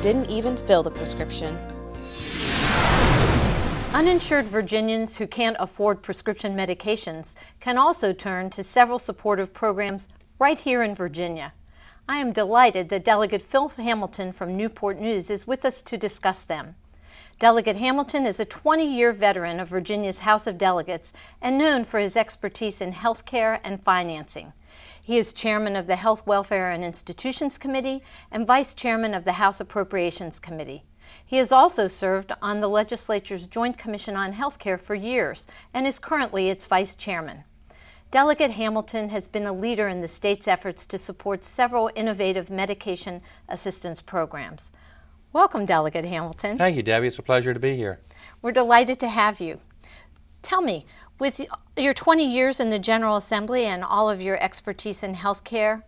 didn't even fill the prescription. Uninsured Virginians who can't afford prescription medications can also turn to several supportive programs right here in Virginia. I am delighted that Delegate Phil Hamilton from Newport News is with us to discuss them. Delegate Hamilton is a 20 year veteran of Virginia's House of Delegates and known for his expertise in health care and financing. He is chairman of the Health, Welfare, and Institutions Committee and vice chairman of the House Appropriations Committee. He has also served on the legislature's Joint Commission on Healthcare for years and is currently its vice chairman. Delegate Hamilton has been a leader in the state's efforts to support several innovative medication assistance programs. Welcome, Delegate Hamilton. Thank you, Debbie. It's a pleasure to be here. We're delighted to have you. Tell me, with your 20 years in the General Assembly and all of your expertise in healthcare,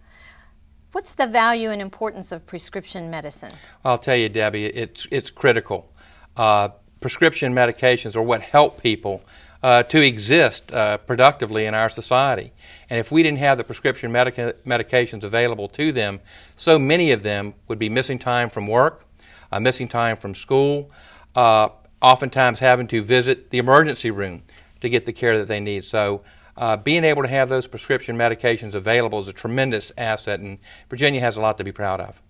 what's the value and importance of prescription medicine? I'll tell you, Debbie, it's, it's critical. Uh, prescription medications are what help people uh, to exist uh, productively in our society. And if we didn't have the prescription medica- medications available to them, so many of them would be missing time from work, uh, missing time from school, uh, oftentimes having to visit the emergency room to get the care that they need. So, uh, being able to have those prescription medications available is a tremendous asset, and Virginia has a lot to be proud of.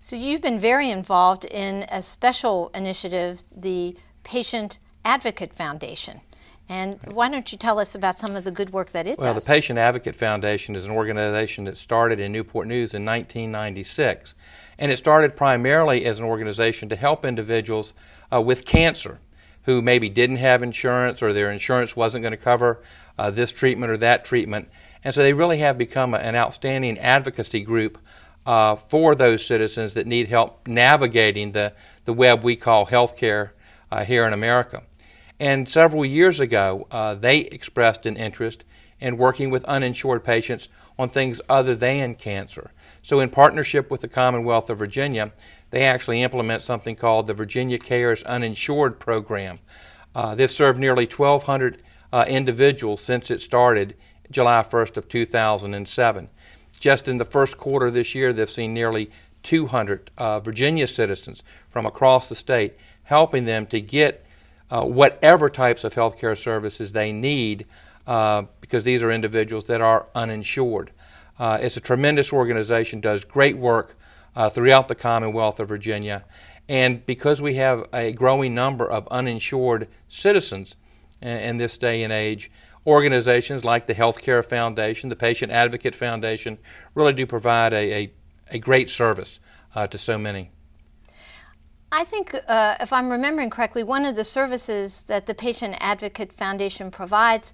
So, you've been very involved in a special initiative, the Patient Advocate Foundation. And why don't you tell us about some of the good work that it well, does? Well, the Patient Advocate Foundation is an organization that started in Newport News in 1996. And it started primarily as an organization to help individuals uh, with cancer who maybe didn't have insurance or their insurance wasn't going to cover uh, this treatment or that treatment. And so they really have become a, an outstanding advocacy group uh, for those citizens that need help navigating the, the web we call healthcare uh, here in America. And several years ago, uh, they expressed an interest in working with uninsured patients on things other than cancer. So, in partnership with the Commonwealth of Virginia, they actually implement something called the Virginia Cares Uninsured Program. Uh, they've served nearly 1,200 uh, individuals since it started July 1st of 2007. Just in the first quarter this year, they've seen nearly 200 uh, Virginia citizens from across the state, helping them to get uh, whatever types of health care services they need uh, because these are individuals that are uninsured. Uh, it's a tremendous organization, does great work uh, throughout the Commonwealth of Virginia. And because we have a growing number of uninsured citizens in, in this day and age, organizations like the Healthcare Foundation, the Patient Advocate Foundation, really do provide a, a, a great service uh, to so many. I think, uh, if I'm remembering correctly, one of the services that the Patient Advocate Foundation provides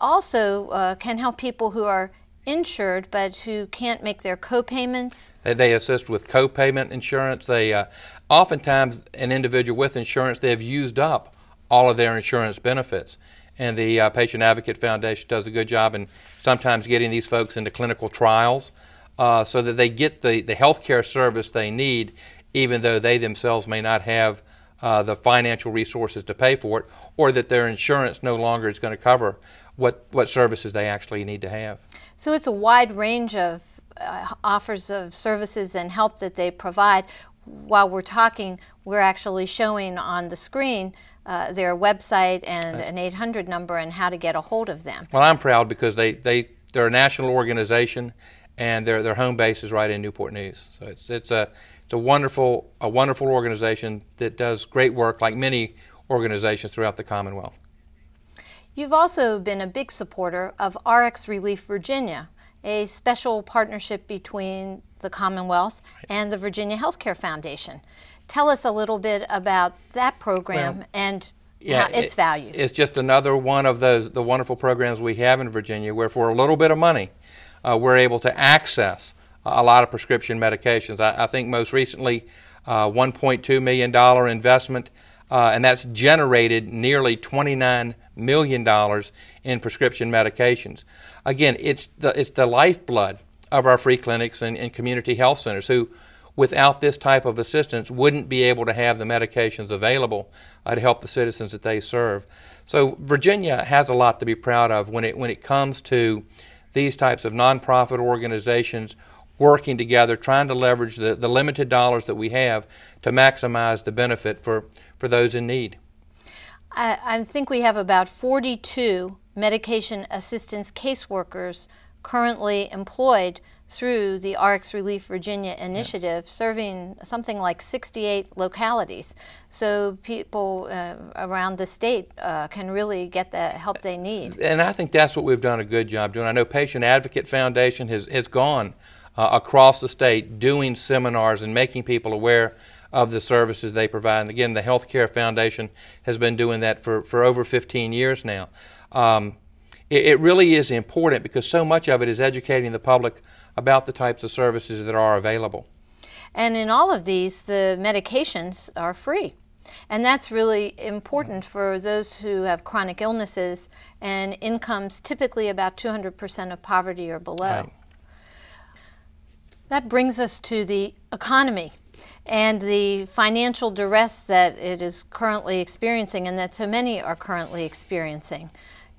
also uh, can help people who are insured but who can't make their co-payments they assist with co-payment insurance they uh, oftentimes an individual with insurance they've used up all of their insurance benefits and the uh, patient advocate foundation does a good job in sometimes getting these folks into clinical trials uh, so that they get the, the health care service they need even though they themselves may not have uh, the financial resources to pay for it or that their insurance no longer is going to cover what what services they actually need to have. So it's a wide range of uh, offers of services and help that they provide. While we're talking, we're actually showing on the screen uh, their website and That's an 800 number and how to get a hold of them. Well, I'm proud because they, they, they're a national organization and their, their home base is right in Newport News. So it's, it's, a, it's a, wonderful, a wonderful organization that does great work like many organizations throughout the Commonwealth. You've also been a big supporter of RX Relief Virginia, a special partnership between the Commonwealth and the Virginia Healthcare Foundation. Tell us a little bit about that program well, and yeah, its it, value. It's just another one of those the wonderful programs we have in Virginia, where for a little bit of money, uh, we're able to access a lot of prescription medications. I, I think most recently, uh, 1.2 million dollar investment uh, and that's generated nearly $29 million in prescription medications. Again, it's the, it's the lifeblood of our free clinics and, and community health centers who, without this type of assistance, wouldn't be able to have the medications available uh, to help the citizens that they serve. So, Virginia has a lot to be proud of when it, when it comes to these types of nonprofit organizations working together, trying to leverage the, the limited dollars that we have to maximize the benefit for for those in need? I, I think we have about 42 medication assistance caseworkers currently employed through the RX Relief Virginia initiative, yeah. serving something like 68 localities. So people uh, around the state uh, can really get the help they need. And I think that's what we've done a good job doing. I know Patient Advocate Foundation has, has gone uh, across the state doing seminars and making people aware of the services they provide. And again, the Healthcare Foundation has been doing that for, for over 15 years now. Um, it, it, really is important because so much of it is educating the public about the types of services that are available. And in all of these, the medications are free. And that's really important for those who have chronic illnesses and incomes typically about 200% of poverty or below. Right. That brings us to the economy and the financial duress that it is currently experiencing and that so many are currently experiencing.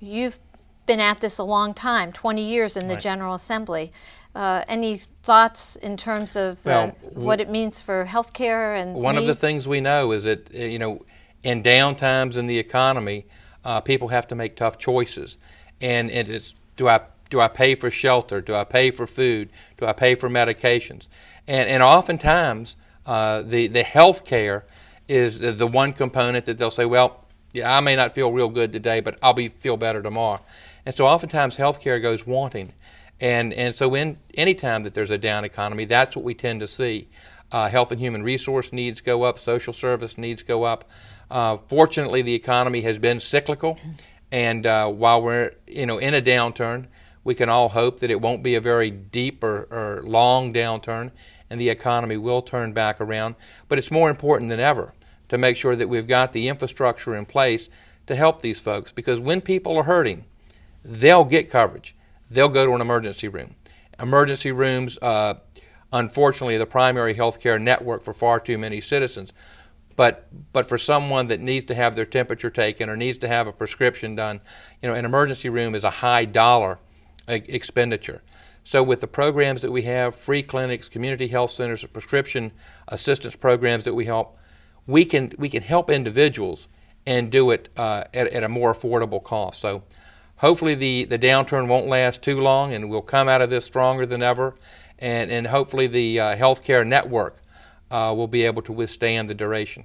You've been at this a long time 20 years in the right. General Assembly. Uh, any thoughts in terms of uh, well, what it means for healthcare and one needs? of the things we know is that uh, you know in down times in the economy uh, people have to make tough choices and, and it's do i do i pay for shelter do i pay for food do i pay for medications and and oftentimes uh, the the health care is the one component that they'll say, well, yeah, I may not feel real good today, but I'll be feel better tomorrow. And so oftentimes health care goes wanting. And, and so in any time that there's a down economy, that's what we tend to see. Uh, health and human resource needs go up, social service needs go up. Uh, fortunately, the economy has been cyclical, and uh, while we're you know in a downturn, we can all hope that it won't be a very deep or, or long downturn, and the economy will turn back around. But it's more important than ever to make sure that we've got the infrastructure in place to help these folks because when people are hurting, they'll get coverage. They'll go to an emergency room. Emergency rooms, uh, unfortunately, are the primary health care network for far too many citizens. But, but for someone that needs to have their temperature taken or needs to have a prescription done, you know, an emergency room is a high dollar uh, expenditure. So, with the programs that we have, free clinics, community health centers, prescription assistance programs that we help, we can we can help individuals and do it uh, at, at a more affordable cost. So, hopefully, the the downturn won't last too long, and we'll come out of this stronger than ever, and and hopefully the uh, healthcare network uh, will be able to withstand the duration.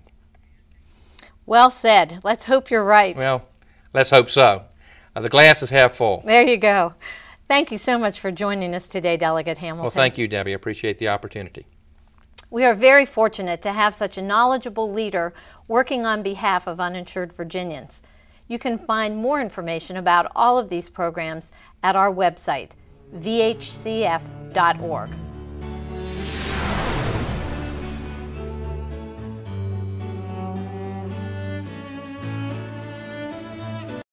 Well said. Let's hope you're right. Well, let's hope so. Uh, the glass is half full. There you go. Thank you so much for joining us today, Delegate Hamilton. Well, thank you, Debbie. I appreciate the opportunity. We are very fortunate to have such a knowledgeable leader working on behalf of uninsured Virginians. You can find more information about all of these programs at our website, vhcf.org.